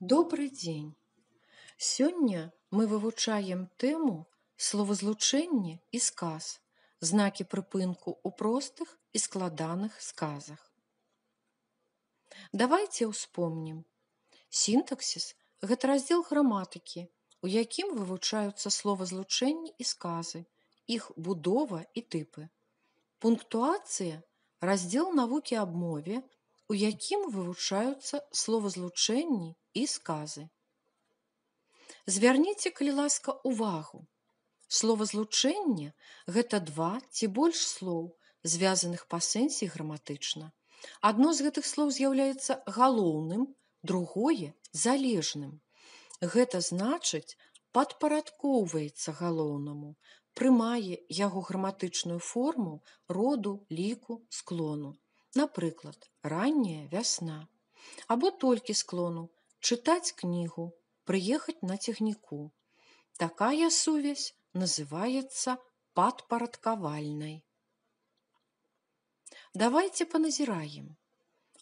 Добры дзень. Сёння мы вывучаем тэму словазлучэнне і сказ, знакі прыпынку ў простых і складаных сказах. Давайте ўспомнім. Сінтаксіс гэта раздзел граматыкі, у якім вывучаюцца словазлучэнні і сказы, іх будова і тыпы. Пунктуацыя раздзел навукі аб мове, у якім вывучаюцца словазлучэнні і сказы. Звярніце, калі ласка, увагу. Словазлучэнне – гэта два ці больш слоў, звязаных па сэнсі граматычна. Адно з гэтых слоў з'яўляецца галоўным, другое – залежным. Гэта значыць, падпарадкоўваецца галоўнаму, прымае яго граматычную форму, роду, ліку, склону напрыклад, ранняя вясна, або толькі склону чытаць кнігу, прыехаць на цягніку. Такая сувязь называецца падпарадкавальнай. Давайте паназіраем.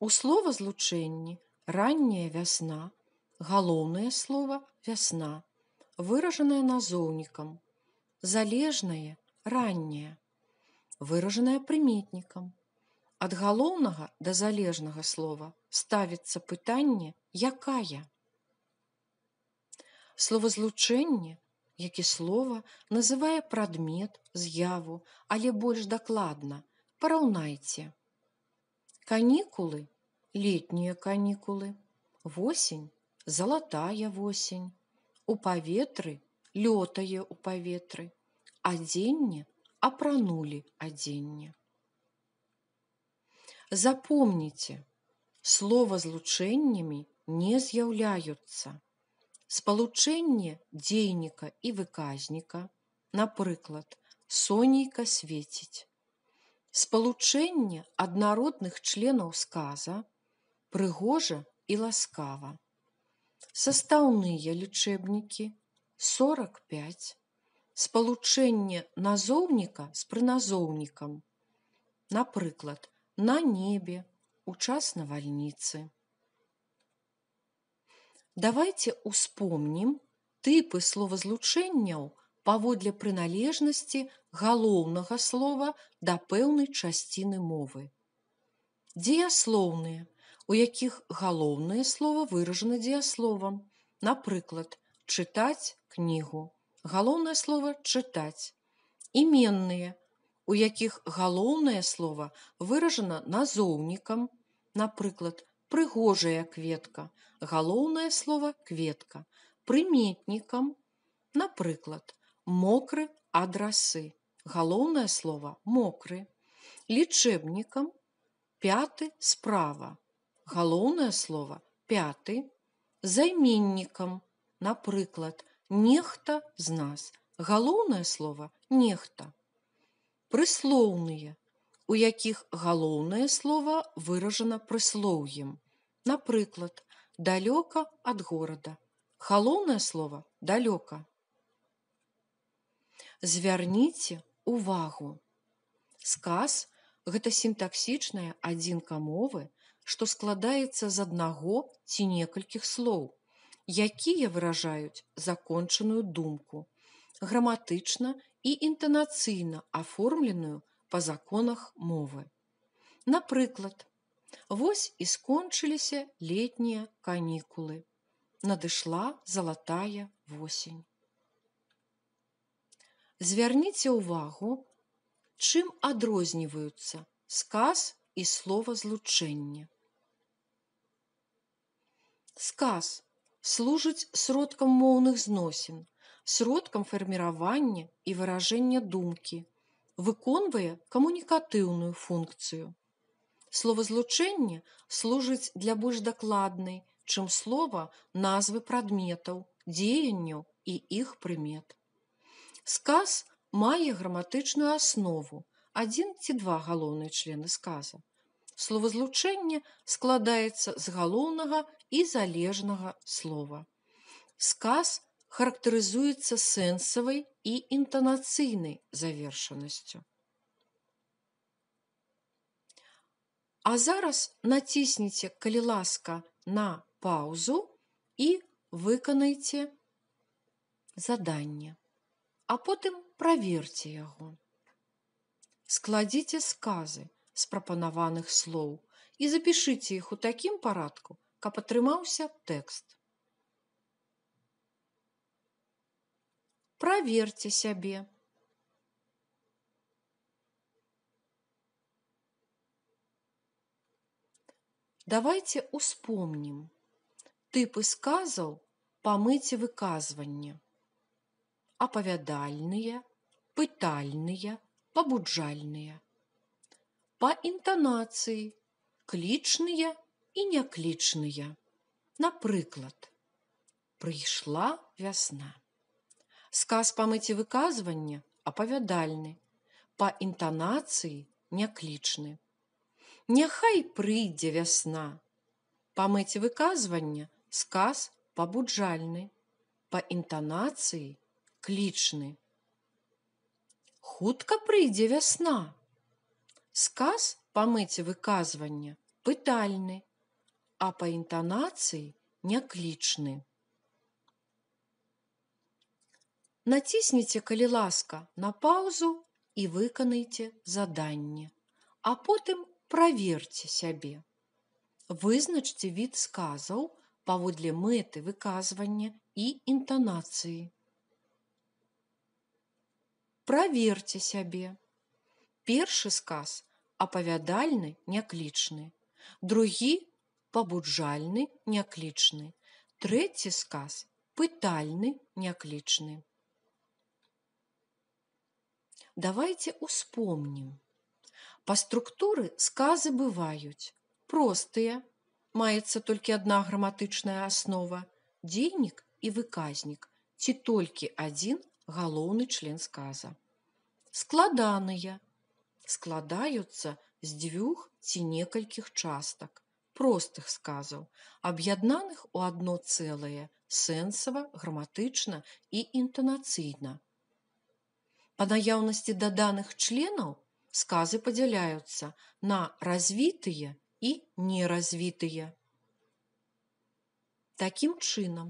У слова злучэнні ранняя вясна, галоўнае слова вясна, выражанае назоўнікам, залежнае, ранняе, выражанае прыметнікам, ад галоўнага да залежнага слова ставіцца пытанне якая словазлучэнне які слова называе прадмет з'яву але больш дакладна параўнайце канікулы летнія канікулы восень залатая восень у паветры лётае ў паветры адзенне апранулі адзенне Запомніце, слова злучэннямі не з'яўляюцца. Спалучэнне дзейніка і выказніка, напрыклад, Сонейка свеціць. Спалучэнне аднародных членаў сказа, прыгожа і ласкава. Састаўныя лічэбнікі 45. Спалучэнне назоўніка з прыназоўнікам. Напрыклад, на небе, у час навальніцы. Давайте успомнім тыпы словазлучэнняў паводле прыналежнасці галоўнага слова да пэўнай часціны мовы. Дзеяслоўныя, у якіх галоўнае слова выражана дзеясловам, напрыклад, чытаць кнігу, галоўнае слова чытаць, іменныя, у якіх галоўнае слова выражана назоўнікам, напрыклад, прыгожая кветка, галоўнае слова кветка, прыметнікам, напрыклад, мокры адрасы, галоўнае слова мокры, лічэбнікам, пяты справа, галоўнае слова пяты, займеннікам, напрыклад, нехта з нас, галоўнае слова нехта прыслоўныя, у якіх галоўнае слова выражана прыслоўем. Напрыклад, далёка ад горада. Халоўнае слово далёка. Звярніце увагу. Сказ гэта сінтаксічная адзінка мовы, што складаецца з аднаго ці некалькіх слоў, якія выражаюць закончаную думку. Граматычна і інтанацыйна аформленую па законах мовы. Напрыклад, вось і скончыліся летнія канікулы. Надышла залатая восень. Звярніце ўвагу, чым адрозніваюцца сказ і слова злучэння. Сказ служыць сродкам моўных зносін, сродкам фарміравання і выражэння думкі, выконвае камунікатыўную функцыю. Словазлучэнне служыць для больш дакладнай, чым слова назвы прадметаў, дзеянню і іх прымет. Сказ мае граматычную аснову, адзін ці два галоўныя члены сказа. Словазлучэнне складаецца з галоўнага і залежнага слова. Сказ характарызуецца сэнсавай і інтанацыйнай завершанасцю. А зараз націсніце, калі ласка, на паузу і выканайце заданне, а потым праверце яго. Складзіце сказы з прапанаваных слоў і запішыце іх у такім парадку, каб атрымаўся тэкст. праверце сябе. Давайте успомнім тыпы сказаў па мыце выказвання. Апавядальныя, пытальныя, пабуджальныя. Па інтанацыі, клічныя і няклічныя. Напрыклад: Прыйшла вясна. Сказ памыці выказвання апавядальны, па інтанацыі няклічны. Няхай прыйдзе вясна. Па мэце выказвання сказ пабуджальны, па інтанацыі клічны. Хутка прыйдзе вясна. Сказ па мэце выказвання пытальны, а па інтанацыі няклічны. націснеце калі ласка на паўзу і выканайце заданне а потым праверце сябе вызначце від сказаў паводле мэты выказвання і інтанацыі праверце сябе першы сказ апавядальны няклічны другі пабуджальны няклічны трэці сказ пытальны няклічны давайте успомним. Па структуры сказы бываюць простыя, маецца толькі адна граматычная аснова, дзейнік і выказнік, ці толькі адзін галоўны член сказа. Складаныя складаюцца з дзвюх ці некалькіх частак простых сказаў, аб'яднаных у адно цэлае, сэнсава, граматычна і інтанацыйна па наяўнасці даданых членаў сказы падзяляюцца на развітыя і неразвітыя. Такім чынам,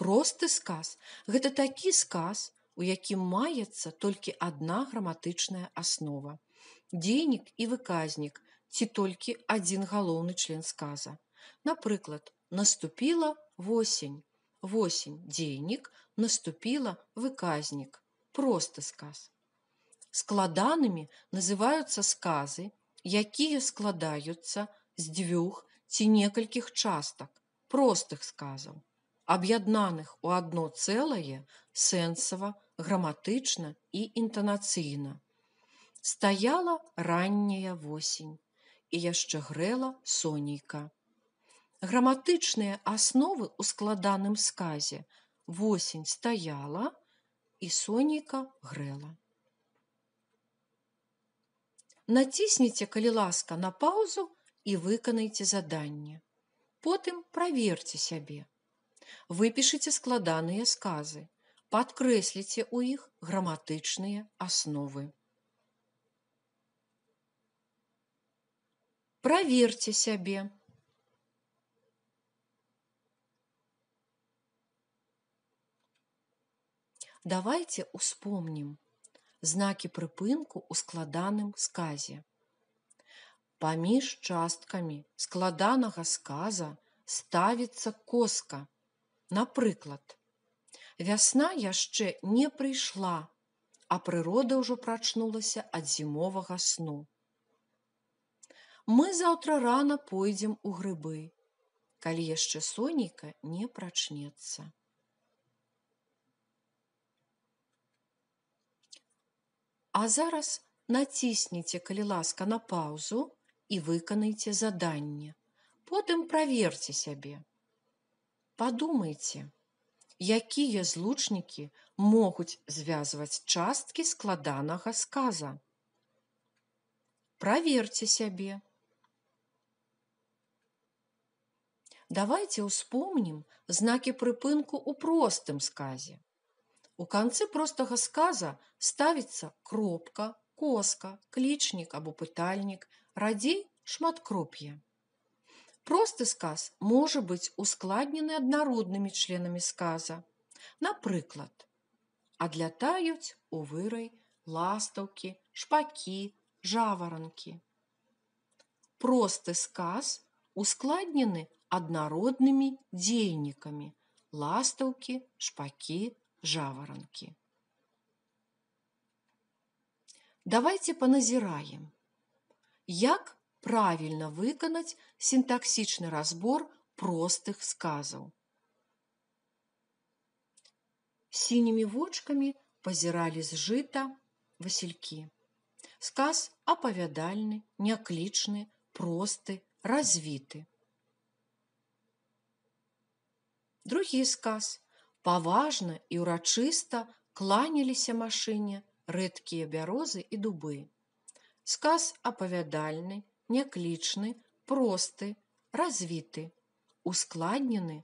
просты сказ гэта такі сказ, у якім маецца толькі адна граматычная аснова. Дзейнік і выказнік ці толькі адзін галоўны член сказа. Напрыклад, наступіла восень. Восень дзейнік наступіла выказнік просты сказ. Складанымі называюцца сказы, якія складаюцца з дзвюх ці некалькіх частак простых сказаў, аб'яднаных у адно цэлае сэнсава, граматычна і інтанацыйна. Стаяла ранняя восень і яшчэ грэла сонейка. Граматычныя асновы ў складаным сказе восень стаяла, і Сонейка грэла. Націсніце, калі ласка, на паўзу і выканайце заданне. Потым праверце сябе. Выпішыце складаныя сказы, падкрэсліце ў іх граматычныя асновы. Праверце сябе. давайте успомнім знакі прыпынку ў складаным сказе. Паміж часткамі складанага сказа ставіцца коска. Напрыклад, вясна яшчэ не прыйшла, а прырода ўжо прачнулася ад зімовага сну. Мы заўтра рана пойдзем у грыбы, калі яшчэ сонейка не прачнецца. А зараз націсніце, калі ласка, на паўзу і выканайце заданне. Потым праверце сябе. Падумайце, якія злучнікі могуць звязваць часткі складанага сказа. Праверце сябе. Давайте успомнім знакі прыпынку ў простым сказе. У канцы простага сказа ставіцца кропка, коска, клічнік або пытальнік, радзей шматкроп'е. Просты сказ можа быць ускладнены аднароднымі членамі сказа. Напрыклад, адлятаюць у вырай ластаўкі, шпакі, жаваранкі. Просты сказ ускладнены аднароднымі дзейнікамі, ластаўкі, шпакі, жаваранкі. Давайте паназіраем, як правільна выканаць сінтаксічны разбор простых сказаў. Сінімі вочкамі пазіралі з жыта васількі. Сказ апавядальны, няклічны, просты, развіты. Другі сказ паважна і ўрачыста кланяліся машыне рэдкія бярозы і дубы. Сказ апавядальны, няклічны, просты, развіты, ускладнены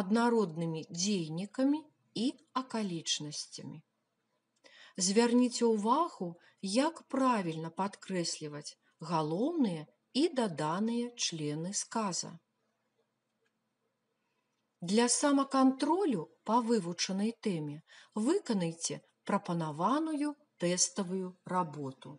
аднароднымі дзейнікамі і акалічнасцямі. Звярніце ўвагу, як правільна падкрэсліваць галоўныя і даданыя члены сказа. Для самаканконтролю па вывучанай тэме выканайце прапанаваную тэставую работу.